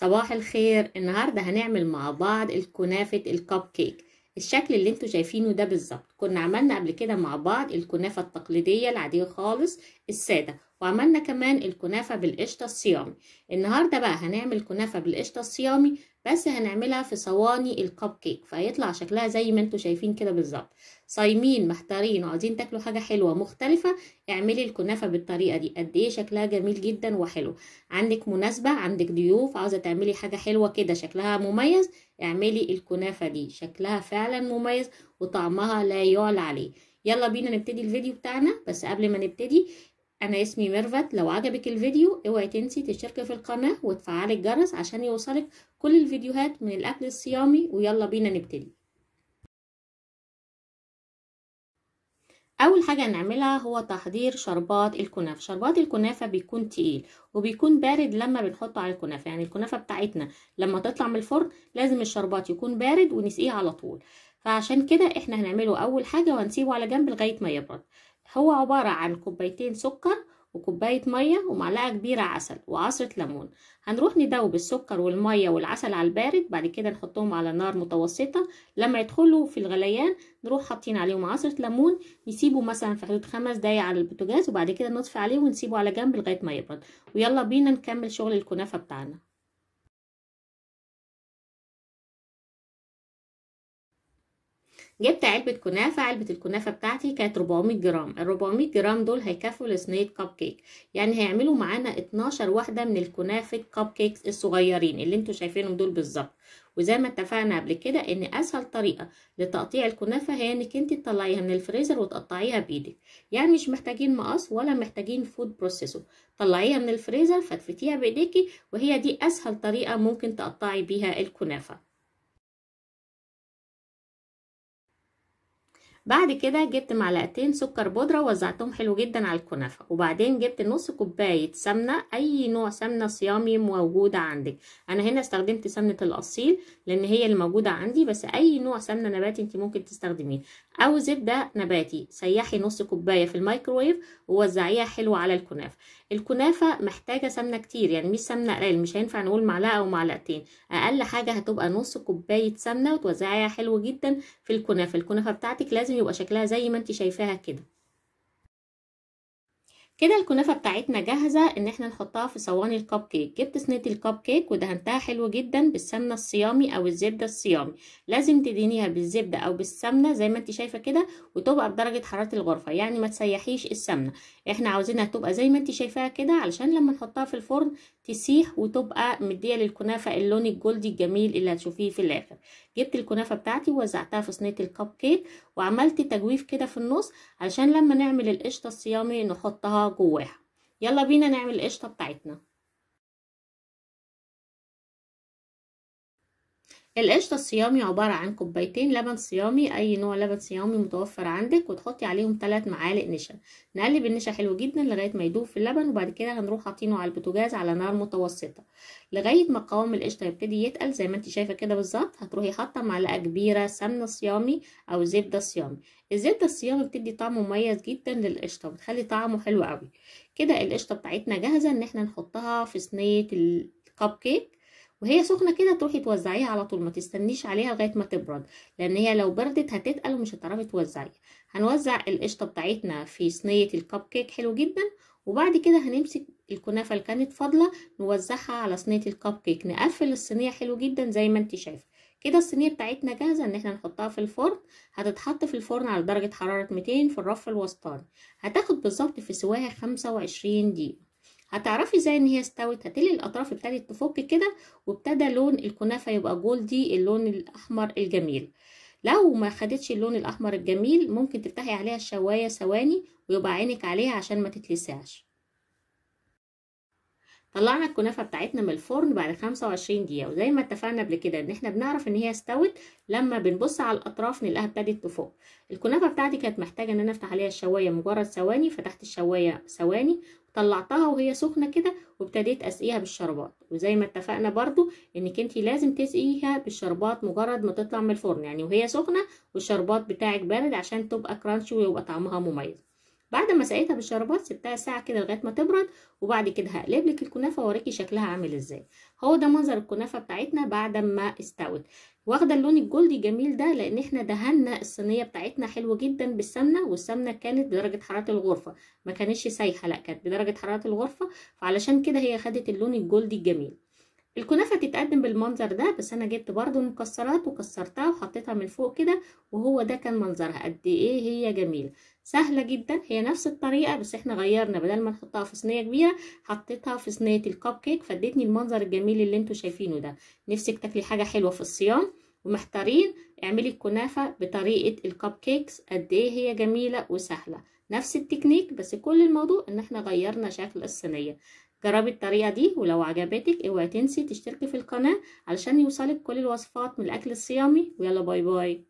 صباح الخير النهاردة هنعمل مع بعض الكنافة الكب كيك الشكل اللي انتوا شايفينه ده بالظبط كنا عملنا قبل كده مع بعض الكنافة التقليدية العادية خالص السادة وعملنا كمان الكنافة بالقشطة الصيامي النهاردة بقى هنعمل كنافة بالقشطة الصيامي بس هنعملها في صواني الكب كيك فهيطلع شكلها زي ما انتوا شايفين كده بالظبط صايمين محتارين وعايزين تاكلوا حاجة حلوة مختلفة اعملي الكنافة بالطريقة دي قد ايه شكلها جميل جدا وحلو عندك مناسبة عندك ضيوف عاوزة تعملي حاجة حلوة كده شكلها مميز اعملي الكنافة دي شكلها فعلا مميز وطعمها لا يعلى عليه يلا بينا نبتدي الفيديو بتاعنا بس قبل ما نبتدي انا اسمي ميرفت لو عجبك الفيديو اوعي تنسي تشتركي في القناة وتفعلي الجرس عشان يوصلك كل الفيديوهات من الاكل الصيامي ويلا بينا نبتدي اول حاجه هنعملها هو تحضير شربات الكنافه شربات الكنافه بيكون تقيل وبيكون بارد لما بنحطه على الكنافه يعني الكنافه بتاعتنا لما تطلع من الفرن لازم الشربات يكون بارد ونسقيه على طول فعشان كده احنا هنعمله اول حاجه وهنسيبه على جنب لغايه ما يبرد هو عبارة عن كوبايتين سكر وكوباية مية ومعلقة كبيرة عسل وعصرة ليمون هنروح ندوب السكر والمية والعسل على البارد بعد كده نحطهم على نار متوسطة لما يدخلوا في الغليان نروح حاطين عليهم عصرة ليمون نسيبه مثلا في حدود خمس دقايق على البوتاجاز وبعد كده نطفي عليه ونسيبه على جنب لغاية ما يبرد ويلا بينا نكمل شغل الكنافة بتاعنا جبت علبة كنافة علبة الكنافة بتاعتي كانت 400 جرام ال 400 جرام دول هيكفوا لصينية كب كيك يعني هيعملوا معانا 12 واحدة من الكنافة كب كيكس الصغيرين اللي انتوا شايفينهم دول بالظبط وزي ما اتفقنا قبل كده ان اسهل طريقه لتقطيع الكنافه هي انك انت تطلعيها من الفريزر وتقطعيها بايدك يعني مش محتاجين مقص ولا محتاجين فود بروسيسور طلعيها من الفريزر فتفتيها بايديكي وهي دي اسهل طريقه ممكن تقطعي بيها الكنافه بعد كده جبت معلقتين سكر بودرة وزعتهم حلو جدا على الكنافة وبعدين جبت نص كوباية سمنة أي نوع سمنة صيامي موجودة عندك أنا هنا استخدمت سمنة الأصيل لأن هي اللي موجودة عندي بس أي نوع سمنة نباتي أنت ممكن تستخدميه أو زبدة نباتي سيحي نص كوباية في الميكرويف ووزعيها حلو على الكنافة الكنافة محتاجة سمنة كتير يعني مش سمنة قليل مش هينفع نقول معلقة أو معلقتين أقل حاجة هتبقى نص كوباية سمنة وتوزعيها حلو جدا في الكنافة الكنافة بتاعتك لازم يبقى شكلها زي ما انت شايفاها كده كده الكنافه بتاعتنا جاهزه ان احنا نحطها في صواني الكب كيك جبت صينيه الكب كيك ودهنتها حلو جدا بالسمنه الصيامي او الزبده الصيامي لازم تدهنيها بالزبده او بالسمنه زي ما انت شايفه كده وتبقى بدرجه حراره الغرفه يعني ما تسيحيش السمنه احنا عاوزينها تبقى زي ما انت شايفاها كده علشان لما نحطها في الفرن تسيح وتبقى مديه للكنافه اللون الجولدي الجميل اللي هتشوفيه في الاخر جبت الكنافه بتاعتي ووزعتها في صينيه الكب كيك وعملت تجويف كده في النص علشان لما نعمل القشطه الصيامي نحطها جواها يلا بينا نعمل القشطه بتاعتنا القشطة الصيامي عبارة عن كوبايتين لبن صيامي أي نوع لبن صيامي متوفر عندك وتحطي عليهم ثلاث معالق نشا نقلب النشا حلو جدا لغاية ما يدوب في اللبن وبعد كده هنروح حاطينه على البوتاجاز على نار متوسطة لغاية ما قوام القشطة يبتدي يتقل زي ما انت شايفة كده بالظبط هتروحي حاطة معلقة كبيرة سمنة صيامي أو زبدة صيامي الزبدة الصيامي بتدي طعم مميز جدا للقشطة بتخلي طعمه حلو قوي كده القشطة بتاعتنا جاهزة ان احنا نحطها في صينية الكب كيك وهي سخنه كده تروحي توزعيها على طول ما تستنيش عليها لغايه ما تبرد لان هي لو بردت هتتقل ومش هتعرفي توزعيها هنوزع القشطه بتاعتنا في صينيه الكب كيك حلو جدا وبعد كده هنمسك الكنافه اللي كانت فاضله نوزعها على صينيه الكب كيك نقفل الصينيه حلو جدا زي ما انت شايفه كده الصينيه بتاعتنا جاهزه ان احنا نحطها في الفرن هتتحط في الفرن على درجه حراره 200 في الرف الوسطاني هتاخد بالظبط في سواها 25 دقيقه هتعرفي ازاي ان هي استوت هتلاقي الاطراف ابتدت تفك كده وابتدى لون الكنافه يبقى جولدي اللون الاحمر الجميل لو ما خدتش اللون الاحمر الجميل ممكن تفتحي عليها الشوايه ثواني ويبقى عينك عليها عشان ما تتلسعش طلعنا الكنافه بتاعتنا من الفرن بعد 25 دقيقه وزي ما اتفقنا قبل كده ان احنا بنعرف ان هي استوت لما بنبص على الاطراف نلاقيها ابتدت تفوق الكنافه بتاعتي كانت محتاجه ان انا افتح عليها الشوايه مجرد ثواني فتحت الشوايه ثواني طلعتها وهي سخنه كده وابتديت اسقيها بالشربات وزي ما اتفقنا برضو انك انت لازم تسقيها بالشربات مجرد ما تطلع من الفرن يعني وهي سخنه والشربات بتاعك بارد عشان تبقى كرانشي ويبقى طعمها مميز بعد ما سقيتها بالشربات سبتها ساعه كده لغايه ما تبرد وبعد كده هقلب لك الكنافه واوريكي شكلها عامل ازاي هو ده منظر الكنافه بتاعتنا بعد ما استوت واخده اللون الجلدي الجميل ده لان احنا دهنا الصينيه بتاعتنا حلوة جدا بالسمنه والسمنه كانت بدرجه حراره الغرفه ما كانتش سايحه لا كانت بدرجه حراره الغرفه فعلشان كده هي خدت اللون الجلدي الجميل الكنافة تتقدم بالمنظر ده بس أنا جبت برضو المكسرات وكسرتها وحطيتها من فوق كده وهو ده كان منظرها قد إيه هي جميلة سهلة جدا هي نفس الطريقة بس احنا غيرنا بدل ما نحطها في صينية كبيرة حطيتها في صينية الكب كيك فادتني المنظر الجميل اللي انتوا شايفينه ده نفسك تاكلي حاجة حلوة في الصيام ومحتارين اعملي الكنافة بطريقة الكب كيكس قد ايه هي جميلة وسهلة نفس التكنيك بس كل الموضوع ان احنا غيرنا شكل الصينية جربي الطريقه دي ولو عجبتك اوعي تنسي تشتركي في القناه علشان يوصلك كل الوصفات من الاكل الصيامي ويلا باي باي